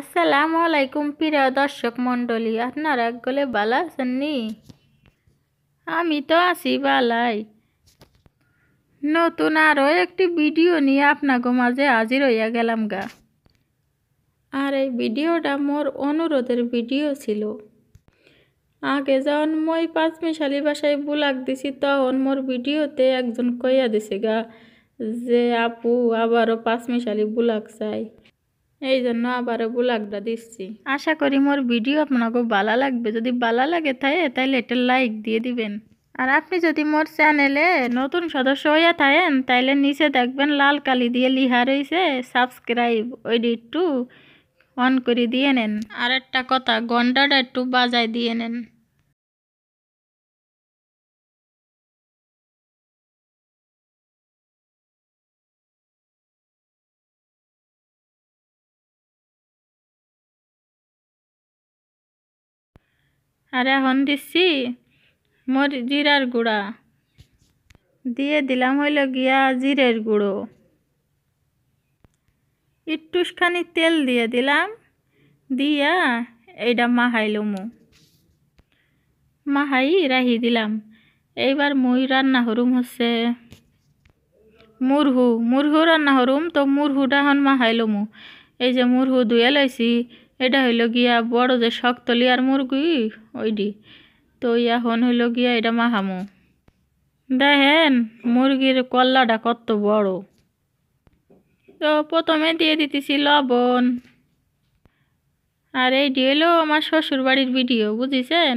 আসসালামু আলাইকুম প্রিয় দর্শক মণ্ডলী আপনারা গলে বালা আছেননি আমি তো আছি বালাই নতুন আরও একটি ভিডিও নিয়ে আপনাকে মাঝে হাজির হইয়া গেলাম গা আর এই ভিডিওটা মোর অনুরোধের ভিডিও ছিল আগে যখন মই পাঁচমিশালি বাসায় বুলাক দিছি তখন মোর ভিডিওতে একজন কইয়া দিছে গা যে আপু আবারও পাঁচমি শালি বুলাক চাই এই জন্য আবারও বুলাকটা দিচ্ছি আশা করি মোর ভিডিও আপনাকে ভালো লাগবে যদি ভালো লাগে তাই তাহলে একটা লাইক দিয়ে দিবেন আর আপনি যদি মোর চ্যানেলে নতুন সদস্য হইয়া থাকেন তাইলে নিচে দেখবেন লাল কালি দিয়ে লিহা রয়েছে সাবস্ক্রাইব ওই ডিটু অন করে দিয়ে নেন আর একটা কথা ঘন্টাটা একটু বাজায় দিয়ে নেন আর এখন দিচ্ছি মোর জিরার গুঁড়া দিয়ে দিলাম হইল গিয়া জিরের গুঁড়ো একটুখানি তেল দিয়ে দিলাম দিয়া এইটা মাহাইলমু মাহাই রাহি দিলাম এইবার মুই রান্না হরুম হচ্ছে মুরহু মুরহু রান্না হরুম তো মুরহুটা হন মাহাইলমু এই যে মুরহু ধুয়ে লাইছি এটা হইল গিয়া বড় যে শক্তলি আর মুরগি ওইডি তো এখন হইল গিয়া এটা মাহামু দেখেন মুরগির কল্লাটা কত বড় তো প্রথমে দিয়ে দিতেছি লবণ আর এইটি হইলো আমার শ্বশুর বাড়ির ভিডিও বুঝেছেন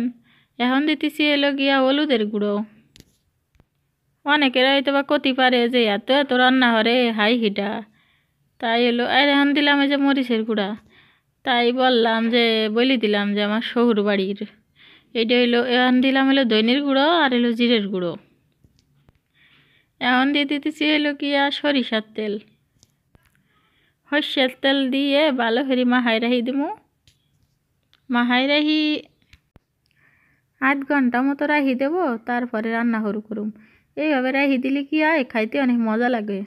এখন দিতেছি এলো গিয়া হলুদের গুঁড়ো অনেকের হয়তো বা কতি পারে যে এত এত রান্না হরে হাই হিটা তাই এলো আর এখন দিলাম এই যে মরিচের গুঁড়া তাই বললাম যে বলি দিলাম যে আমার শহুর বাড়ির এইটা হইলো এখন দিলাম হলো দৈনির গুঁড়ো আর হলো জিরের গুঁড়ো এখন দিয়ে দিতেছি হলো কি আর সরিষার তেল সর্ষের তেল দিয়ে ভালো করে মাহাই রাহি দিমু মাহাই রাহি আধ ঘন্টা মতো রাহি দেবো তারপরে রান্না শুরু করুম এইভাবে রাহি দিলে কি হয় খাইতে অনেক মজা লাগে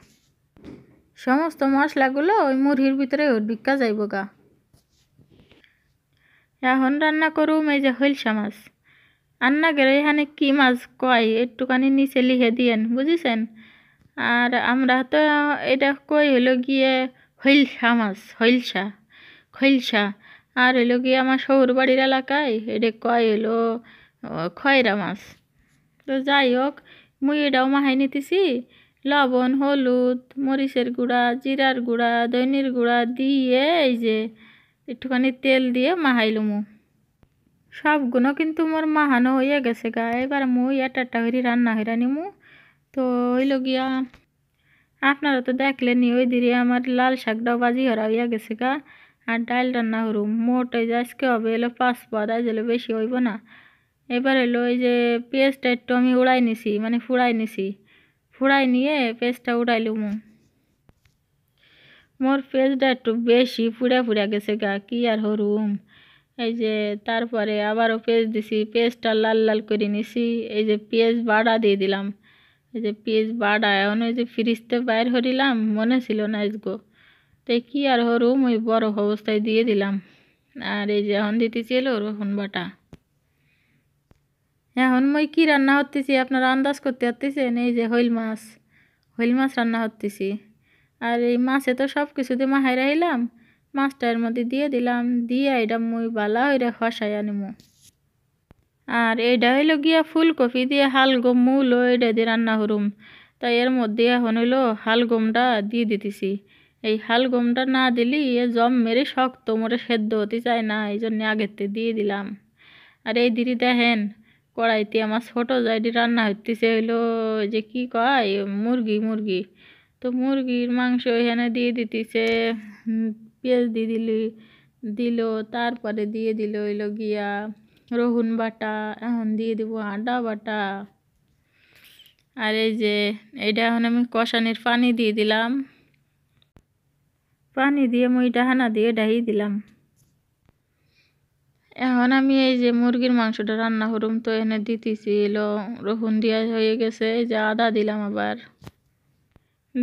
সমস্ত মশলাগুলো ওই মুরগির ভিতরে ভিক্ষা যাইব গা এখন রান্না করুম এই যে হইলসা মাছ রান্না গেলে এখানে কী মাছ কয় একটুখানি নিচে লিখে দিয়েন বুঝেছেন আর আমরা তো এটা কই হলো গিয়ে হইলসা মাছ হইলসা খৈলসা আর হইল গিয়ে আমার শহর বাড়ির এলাকায় এটা কয় হলো খয়রা মাছ তো যাই হোক মুই এটাও মাহাই নিতেছি লবণ হলুদ মরিচের গুঁড়া জিরার গুঁড়া দৈনির গুঁড়া দিয়ে এই যে একটুখানি তেল দিয়ে সব সবগুলো কিন্তু মোর মাহানো হয়ে গেছে গা এবার মুই এটা একটা করে রান্না হইরা মু তো হইল গিয়া আপনারা তো দেখলেন ওই দিকে আমার লাল শাকটাও বাজি হরা হইয়া গেছে গা আর ডাইল রান্না হরু মোট ওই যে আজকে হবে এলো পাঁচ পদ আজ বেশি হইব না এবার এলো ওই যে পেঁয়াজটা একটু আমি উড়াই নিছি মানে ফুড়াই নিছি ফুড়াই নিয়ে পেঁয়াজটা লুমু মোর পেজটা একটু বেশি পুড়ে পুড়া গেছে গা কি আর হরুম এই যে তারপরে আবারও পেজ দিছি পেজটা লাল লাল করে নিছি এই যে পেঁয়াজ বাড়া দিয়ে দিলাম এই যে পেঁয়াজ বাড়া এখন ওই যে ফ্রিজতে বাইর হরিলাম মনে ছিল না গো তাই কি আর হরুম ওই বড় অবস্থায় দিয়ে দিলাম আর এই যে এখন দিতেছি এলো রসুন বাটা এখন মই কি রান্না হতেছি আপনারা আন্দাজ করতে পারতেছেন এই যে হইল মাছ হইল মাছ রান্না হতেছি আর এই মাছে তো সব কিছু দিয়ে মাহাই রাইলাম মাছটার মধ্যে দিয়ে দিলাম দিয়ে এটা মুই বালা ওইটা খসাই আনিমু আর এটা হইলো গিয়া ফুলকপি দিয়ে গম মূল এটা দিয়ে রান্না করুম তাই এর মধ্যে এখন হইলো গমটা দিয়ে দিতেছি এই হাল গমটা না দিলি এ জম মেরে শক্ত মোরে সেদ্ধ হতে চায় না এই আগের আগেরতে দিয়ে দিলাম আর এই দিদি দেখেন কড়াইতে আমার ছোটো যাইটি রান্না হইতেছে হইলো যে কি কয় মুরগি মুরগি তো মুরগির মাংস এখানে দিয়ে দিতেছে পেঁয়াজ দিয়ে দিলি দিল তারপরে দিয়ে দিল হইল গিয়া রহুন বাটা এখন দিয়ে দিব আডা বাটা আর এই যে এটা এখন আমি কষানির পানি দিয়ে দিলাম পানি দিয়ে মুইটা হানা দিয়ে ডাই দিলাম এখন আমি এই যে মুরগির মাংসটা রান্না করুম তো এনে দিতেছি এলো রহুন দিয়া হয়ে গেছে এই যে আদা দিলাম আবার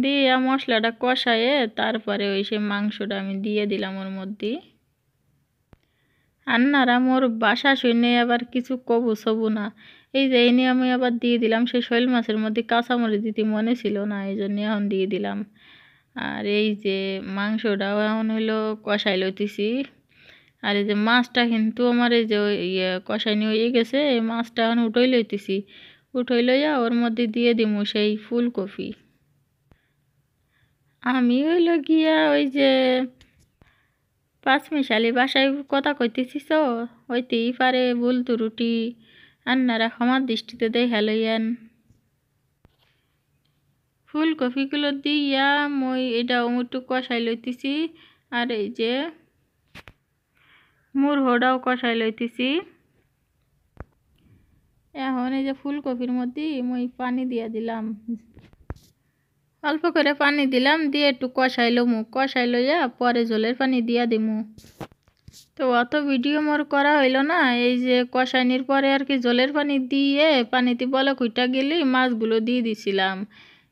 দিয়ে মশলাটা কষায়ে তারপরে ওই সে মাংসটা আমি দিয়ে দিলাম ওর মধ্যে আন্নারা মোর বাসা শুনে আবার কিছু কবু সবু না এই যে এই নিয়ে আমি আবার দিয়ে দিলাম সেই শৈল মাছের মধ্যে কাঁচামরি দিতে মনে ছিল না এই জন্য এখন দিয়ে দিলাম আর এই যে মাংসটাও এখন হলো কষাই লইতেছি আর এই যে মাছটা কিন্তু আমার এই যে ইয়ে কষাই নিয়ে গেছে এই মাছটা এখন উঠোই লইতেছি উঠোই লইয়া ওর মধ্যে দিয়ে দিমু সেই ফুলকপি আমি হইল গিয়া ওই যে পাঁচ মিশালি বাসায় কথা কইতেছি তো ওইতেই পারে ভুল তুরুটি আন্নারা ক্ষমার দৃষ্টিতে দেখা লইয়ান ফুলকপিগুলো দিয়া মই এটা অমুটু কষাই লইতেছি আর এই যে হোডাও কষাই লইতেছি এখন এই যে ফুলকপির মধ্যে মই পানি দিয়া দিলাম অল্প করে পানি দিলাম দিয়ে একটু কষাইলো মু কষাইলো যা পরে জলের পানি দিয়া দিমু তো অত ভিডিও মোর করা হইলো না এই যে কষাইনির পরে আর কি জলের পানি দিয়ে পানিতে বলে কুইটা গেলি মাছগুলো দিয়ে দিছিলাম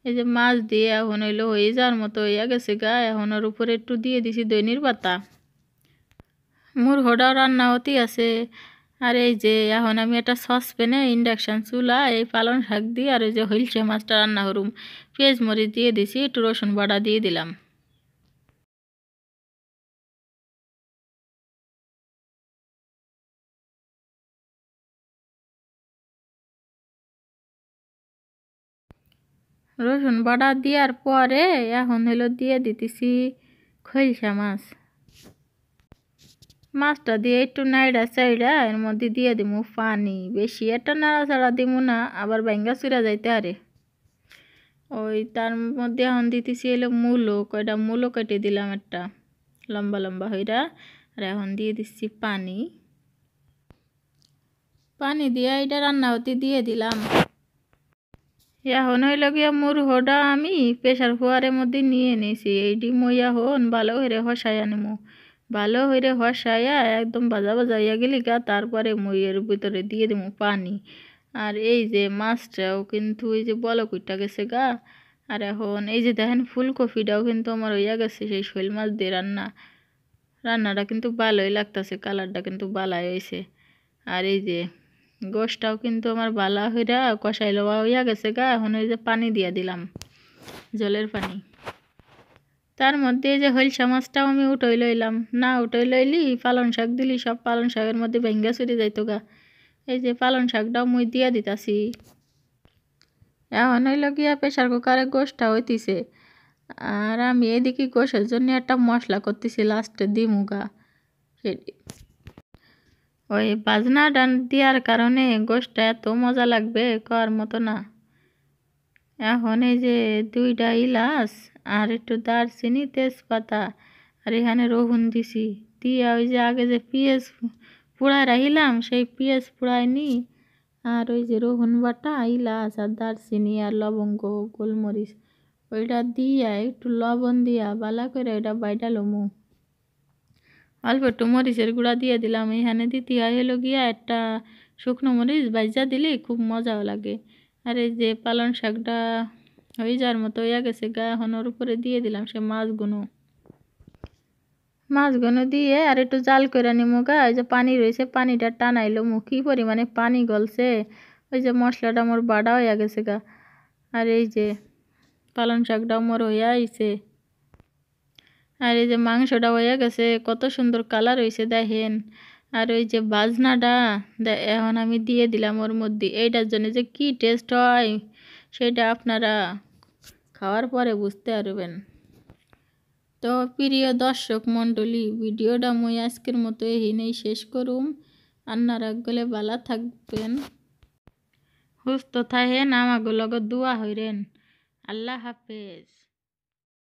এই যে মাছ দিয়ে এখন হইলো হয়ে যাওয়ার মতো হইয়া গেছে গা এখন ওর উপরে একটু দিয়ে দিছি দৈনির পাতা মোর হোডা রান্না হতেই আছে আর এই যে এখন আমি একটা সসপ্যানে ইন্ডাকশান চুলা এই পালন শাক দিয়ে আর এই যে হইলছে মাছটা রান্না করুম পেঁয়াজ মরিচ দিয়ে দিছি একটু রসুন বাটা দিয়ে দিলাম রসুন বাটা দেওয়ার পরে এখন হলো দিয়ে দিতেছি খৈলসা মাছ মাছটা দিয়ে একটু নাইড়া চাইড়া এর মধ্যে দিয়ে দিমু পানি বেশি একটা নাড়াচাড়া দিমু না আবার ব্যাঙ্গা চুরা যাইতে আরে ওই তার মধ্যে এখন দিতেছি এলো মূলো কয়টা মূলো কেটে দিলাম একটা লম্বা লম্বা হইরা আর এখন দিয়ে দিচ্ছি পানি পানি দিয়ে এটা রান্না হতে দিয়ে দিলাম এখন হইল গিয়া মোর হোডা আমি প্রেশার কুকারের মধ্যে নিয়ে নিছি এইটি মই হন ভালো করে হসাই আনিমু ভালো হইরে হসাইয়া একদম বাজা বাজাইয়া গেলি গা তারপরে মই এর ভিতরে দিয়ে দেবো পানি আর এই যে মাছটাও কিন্তু এই যে বল কুইটা গেছে গা আর এখন এই যে দেখেন ফুলকপিটাও কিন্তু আমার হইয়া গেছে সেই শৈল মাছ দিয়ে রান্না রান্নাটা কিন্তু ভালোই লাগতেছে কালারটা কিন্তু বালাই হয়েছে আর এই যে গোসটাও কিন্তু আমার বালা হইরা কষাই লওয়া হইয়া গেছে গা এখন ওই যে পানি দিয়া দিলাম জলের পানি তার মধ্যে যে হইল সমাজটাও আমি উঠাই লইলাম না উঠই লইলি পালন শাক দিলি সব পালন শাকের মধ্যে ভেঙ্গা চুরি যাইতো গা এই যে পালন শাকটাও মুই দিয়া দিতাছি এখন হইল গিয়া প্রেশার কুকারে গোষ্ঠটা হইতিছে আর আমি এদিকে গোষের জন্য একটা মশলা করতেছি লাস্টে দিমুগা সেটি ওই বাজনা ডান দেওয়ার কারণে গোষ্ঠটা এত মজা লাগবে কর মতো না এখন এই যে দুইটা ইলাস আর একটু দারচিনি তেজপাতা আর এখানে রহুন দিছি দিয়া ওই যে আগে যে পিঁয়াজ পোড়ায় রাখিলাম সেই পিঁয়াজ পোড়ায় নি আর ওই যে রহুন বাটা ইলাস আর দারচিনি আর লবঙ্গ গোলমরিচ ওইটা দিয়া একটু লবণ দিয়া বালা করে ওইটা বাইটা লমু অল্প একটু মরিচের গুঁড়া দিয়ে দিলাম এখানে দিতে হয় হলো গিয়া একটা শুকনো মরিচ বাইজা দিলে খুব মজাও লাগে আর এই যে পালং শাকটা ওই যার মতো হইয়া গেছে গা এখন ওর উপরে দিয়ে দিলাম সে মাছগুনো মাছগুনো দিয়ে আর একটু জাল করে নিমু গা ওই যে পানি রয়েছে পানিটা টানাইলো মুখি পরিমাণে পানি গলছে ওই যে মশলাটা মোর বাড়া হইয়া গেছে গা আর এই যে পালং শাকটাও মোর হইয়া আইছে আর এই যে মাংসটা হইয়া গেছে কত সুন্দর কালার হয়েছে দেখেন আর ওই যে বাজনাটা এখন আমি দিয়ে দিলাম ওর মধ্যে এইটার জন্য যে কি টেস্ট হয় সেটা আপনারা খাওয়ার পরে বুঝতে পারবেন তো প্রিয় দর্শক মণ্ডলী ভিডিওটা মুই আজকের মতো এহিনেই শেষ করুম আন্নারা গেলে বালা থাকবেন সুস্থ থাকেন আমাগুলো দোয়া হইরেন আল্লাহ হাফেজ